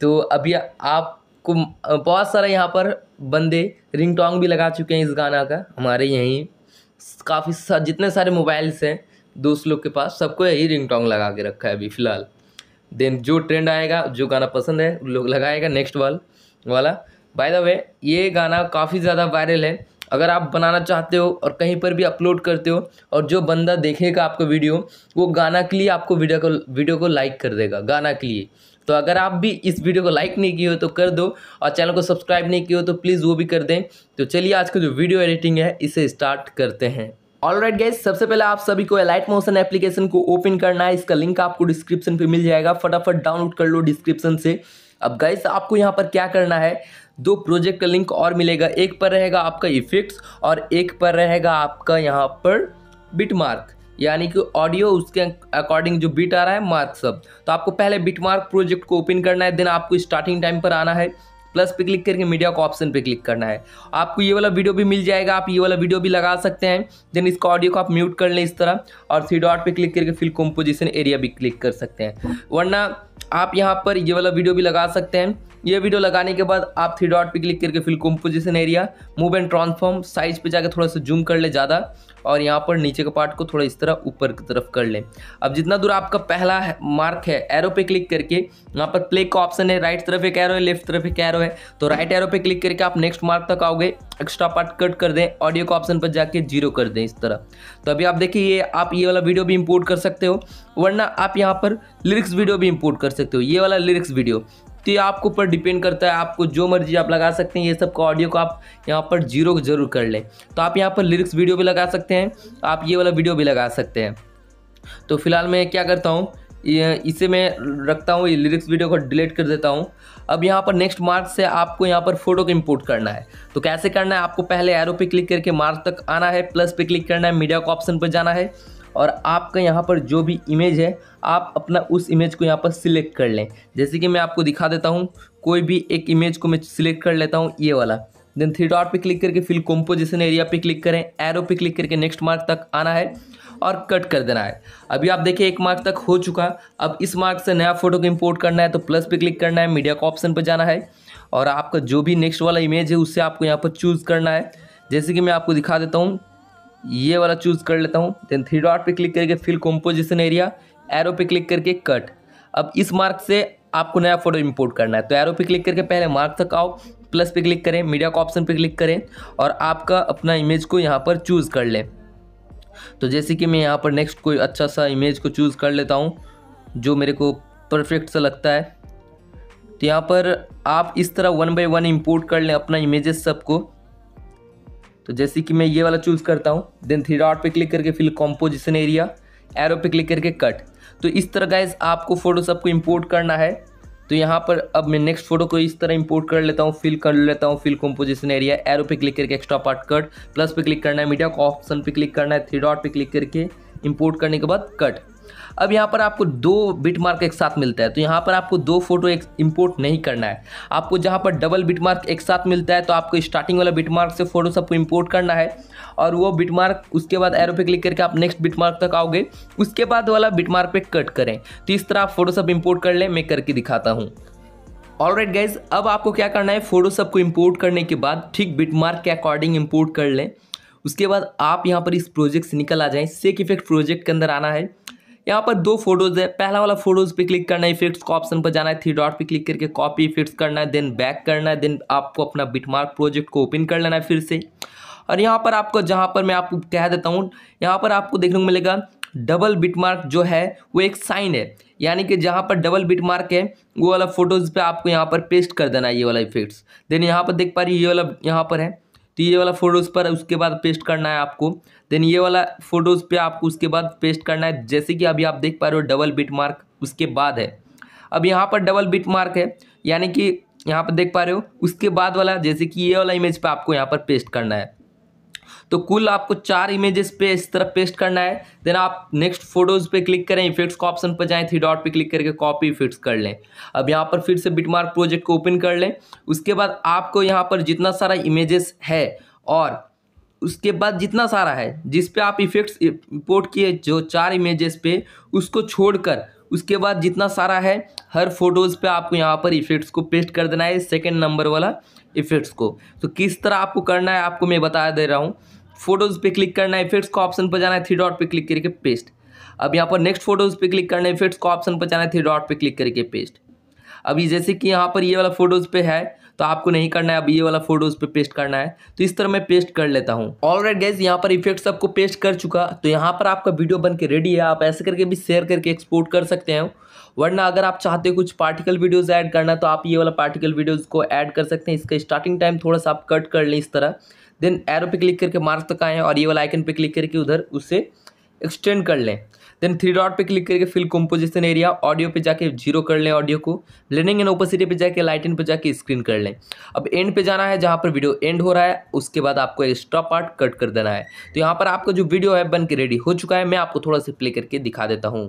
तो अभी आपको बहुत सारा यहाँ पर बंदे रिंग टोंग भी लगा चुके हैं इस गाना का हमारे यहीं काफ़ी सा जितने सारे मोबाइल्स हैं दोस्त लोग के पास सबको यही रिंग टोंग लगा के रखा है अभी फ़िलहाल देन जो ट्रेंड आएगा जो गाना पसंद है लोग लगाएगा नेक्स्ट वाल वाला बाय द वे ये गाना काफ़ी ज़्यादा वायरल है अगर आप बनाना चाहते हो और कहीं पर भी अपलोड करते हो और जो बंदा देखेगा आपका वीडियो वो गाना के लिए आपको वीडियो को वीडियो को लाइक कर देगा गाना के लिए तो अगर आप भी इस वीडियो को लाइक नहीं किए हो तो कर दो और चैनल को सब्सक्राइब नहीं किए हो तो प्लीज़ वो भी कर दें तो चलिए आज का जो वीडियो एडिटिंग है इसे स्टार्ट करते हैं ऑल राइट गाइज सबसे पहले आप सभी को एलाइट मोशन एप्लीकेशन को ओपन करना है इसका लिंक आपको डिस्क्रिप्शन पे मिल जाएगा फटाफट डाउनलोड कर लो डिस्क्रिप्शन से अब गैस आपको यहाँ पर क्या करना है दो प्रोजेक्ट का लिंक और मिलेगा एक पर रहेगा आपका इफेक्ट्स और एक पर रहेगा आपका यहाँ पर बिटमार्क यानी कि ऑडियो उसके अकॉर्डिंग जो बीट आ रहा है मार्क सब तो आपको पहले बीट मार्क प्रोजेक्ट को ओपन करना है देन आपको स्टार्टिंग टाइम पर आना है प्लस पे क्लिक करके मीडिया को ऑप्शन पे क्लिक करना है आपको ये वाला वीडियो भी मिल जाएगा आप ये वाला वीडियो भी लगा सकते हैं देन इसका ऑडियो को आप म्यूट कर लें इस तरह और थ्री डॉट पे क्लिक करके फिल कॉम्पोजिशन एरिया भी क्लिक कर सकते हैं वरना आप यहाँ पर ये वाला वीडियो भी लगा सकते हैं ये वीडियो लगाने के बाद आप थ्री डॉट पे क्लिक करके fill composition area move and transform size पे जाकर थोड़ा सा जूम कर ले ज़्यादा और यहाँ पर नीचे के पार्ट को थोड़ा इस तरह ऊपर की तरफ कर ले अब जितना दूर आपका पहला है, मार्क है एरो पे क्लिक करके यहाँ पर प्ले का ऑप्शन है राइट तरफ एक एरो है लेफ्ट तरफ एक एरो है तो राइट एरो पे क्लिक करके आप नेक्स्ट मार्क तक आओगे एक्स्ट्रा पार्ट कट कर दें ऑडियो का ऑप्शन पर जाके जीरो कर दें इस तरह तो अभी आप देखिए ये आप ये वाला वीडियो भी इम्पोर्ट कर सकते हो वरना आप यहाँ पर लिरिक्स वीडियो भी इम्पोर्ट कर सकते हो ये वाला लिरिक्स वीडियो तो ये आपके ऊपर डिपेंड करता है आपको जो मर्जी आप लगा सकते हैं ये सब का ऑडियो को आप यहाँ पर जीरो जरूर कर लें तो आप यहाँ पर लिरिक्स वीडियो भी लगा सकते हैं आप ये वाला वीडियो भी लगा सकते हैं तो फिलहाल मैं क्या करता हूँ इसे मैं रखता हूँ ये लिरिक्स वीडियो को डिलीट कर देता हूँ अब यहाँ पर नेक्स्ट मार्क से आपको यहाँ पर फोटो को इंपोर्ट करना है तो कैसे करना है आपको पहले एरो पे क्लिक करके मार्क तक आना है प्लस पे क्लिक करना है मीडिया को ऑप्शन पर जाना है और आपका यहाँ पर जो भी इमेज है आप अपना उस इमेज को यहाँ पर सिलेक्ट कर लें जैसे कि मैं आपको दिखा देता हूँ कोई भी एक इमेज को मैं सिलेक्ट कर लेता हूँ ये वाला देन थ्री डॉट पे क्लिक करके फिल कॉम्पोजिशन एरिया पे क्लिक करें एरो पे क्लिक करके नेक्स्ट मार्क तक आना है और कट कर देना है अभी आप देखिए एक मार्क तक हो चुका अब इस मार्क से नया फोटो को इम्पोर्ट करना है तो प्लस पे क्लिक करना है मीडिया का ऑप्शन पर जाना है और आपका जो भी नेक्स्ट वाला इमेज है उससे आपको यहाँ पर चूज़ करना है जैसे कि मैं आपको दिखा देता हूँ ये वाला चूज़ कर लेता हूँ देन थ्री डॉट पे क्लिक करके फिल कॉम्पोजिशन एरिया एरो पे क्लिक करके कट अब इस मार्क से आपको नया फोटो इंपोर्ट करना है तो एरो पे क्लिक करके पहले मार्क तक आओ प्लस पे क्लिक करें मीडिया का ऑप्शन पे क्लिक करें और आपका अपना इमेज को यहाँ पर चूज़ कर लें तो जैसे कि मैं यहाँ पर नेक्स्ट कोई अच्छा सा इमेज को चूज़ कर लेता हूँ जो मेरे को परफेक्ट सा लगता है तो यहाँ पर आप इस तरह वन बाई वन इम्पोर्ट कर लें अपना इमेजेस सबको तो जैसे कि मैं ये वाला चूज़ करता हूँ देन थ्री डॉट पे क्लिक करके फिर कॉम्पोजिशन एरिया एरो पे क्लिक करके कट तो इस तरह गाइज आपको फोटोशॉप को इम्पोर्ट करना है तो यहाँ पर अब मैं नेक्स्ट फोटो को इस तरह इंपोर्ट कर लेता हूँ फिल कर लेता हूँ फिल कॉम्पोजिशन एरिया एरो पे क्लिक करके एक्स्ट्रा पार्ट कट प्लस पे क्लिक करना है मीडिया को ऑप्शन पे क्लिक करना है थ्री डॉट पे क्लिक करके इंपोर्ट करने के बाद कट अब यहाँ पर आपको दो बिट मार्क एक साथ मिलता है तो यहाँ पर आपको दो फोटो एक इम्पोर्ट नहीं करना है आपको जहाँ पर डबल बिट मार्क एक साथ मिलता है तो आपको स्टार्टिंग वाला बिट मार्क से फोटो सबको इम्पोर्ट करना है और वो बिट मार्क उसके बाद एरो पे क्लिक करके आप नेक्स्ट बिट मार्क तक आओगे उसके बाद वाला बिट मार्क पे कट करें तो इस तरह आप फोटो सब इम्पोर्ट कर लें मैं करके दिखाता हूँ ऑल राइट गाइज अब आपको क्या करना है फोटोशॉप को इम्पोर्ट करने के बाद ठीक बिट मार्क के अकॉर्डिंग इम्पोर्ट कर लें उसके बाद आप यहाँ पर इस प्रोजेक्ट से निकल आ जाएँ सेक इफेक्ट प्रोजेक्ट के अंदर आना है यहाँ पर दो फोटोज़ है पहला वाला फोटोज़ पे क्लिक करना है इफेक्ट्स का ऑप्शन पर जाना है थ्री डॉट पे क्लिक करके कॉपी इफेक्ट्स करना है देन बैक करना है देन आपको अपना बिटमार्क प्रोजेक्ट को ओपन कर लेना है फिर से और यहाँ पर आपको जहाँ पर मैं आपको कह देता हूँ यहाँ पर आपको देखने को मिलेगा डबल बिटमार्क जो है वो एक साइन है यानी कि जहाँ पर डबल बिटमार्क है वो वाला फोटोज़ पे आपको यहाँ पर पेस्ट कर देना है ये वाला इफेक्ट्स देन यहाँ पर देख पा रही ये वाला यहाँ पर है तो ये वाला फोटोज़ पर उसके बाद पेस्ट करना है आपको देन ये वाला फोटोज़ पे आपको उसके बाद पेस्ट करना है जैसे कि अभी आप देख पा रहे हो डबल बिट मार्क उसके बाद है अब यहाँ पर डबल बिट मार्क है यानी कि यहाँ पर देख पा रहे हो उसके बाद वाला जैसे कि ये वाला इमेज पर आपको यहाँ पर पेस्ट करना है तो कुल आपको चार इमेजेस पे इस तरह पेस्ट करना है देन आप नेक्स्ट फोटोज पे क्लिक करें इफेक्ट्स का ऑप्शन पर जाएं थ्री डॉट पे क्लिक करके कॉपी इफेक्ट्स कर लें अब यहाँ पर फिर से बिटमार्क प्रोजेक्ट को ओपन कर लें उसके बाद आपको यहाँ पर जितना सारा इमेजेस है और उसके बाद जितना सारा है जिस पे आप इफेक्ट्स इम्पोर्ट किए जो चार इमेजेस पे उसको छोड़कर उसके बाद जितना सारा है हर फोटोज़ पे आपको यहाँ पर इफेक्ट्स को पेस्ट कर देना है सेकेंड नंबर वाला इफेक्ट्स को तो किस तरह आपको करना है आपको मैं बता दे रहा हूँ फोटोज़ पे क्लिक करना है इफेक्ट्स का ऑप्शन पर जाना है थ्री डॉट पे क्लिक करके पेस्ट अब यहाँ पर नेक्स्ट फोटोज़ पे क्लिक करना है इफेक्ट्स का ऑप्शन पर जाना है थ्री डॉट पे क्लिक करके पेस्ट अभी जैसे कि यहाँ पर ये वाला फोटोज़ पे है तो आपको नहीं करना है अब ये वाला फोटोज़ पे पेस्ट करना है तो इस तरह मैं पेस्ट कर लेता हूँ ऑल राइट गैस यहाँ पर इफेक्ट्स आपको पेस्ट कर चुका तो यहाँ पर आपका वीडियो बन के रेडी है आप ऐसे करके भी शेयर करके एक्सपोर्ट कर सकते हैं वरना अगर आप चाहते हो कुछ पार्टिकल वीडियोज़ ऐड करना तो आप ये वाला पार्टिकल वीडियोज़ को ऐड कर सकते हैं इसका स्टार्टिंग टाइम थोड़ा सा आप कट कर लें इस तरह देन एरो पे क्लिक करके मार्क्स तक आएँ और ये वाला आइकन पे क्लिक करके उधर उससे एक्सटेंड कर लें देन थ्री डॉट पे क्लिक करके फिल कंपोजिशन एरिया ऑडियो पे जाके जीरो कर लें ऑडियो को ब्लेंडिंग एंड ओपोसिटी पे जाके लाइटिंग पे जाके स्क्रीन कर लें अब एंड पे जाना है जहाँ पर वीडियो एंड हो रहा है उसके बाद आपको एक्स्ट्रा पार्ट कट कर देना है तो यहाँ पर आपका जो वीडियो है बन के रेडी हो चुका है मैं आपको थोड़ा सा प्ले करके दिखा देता हूँ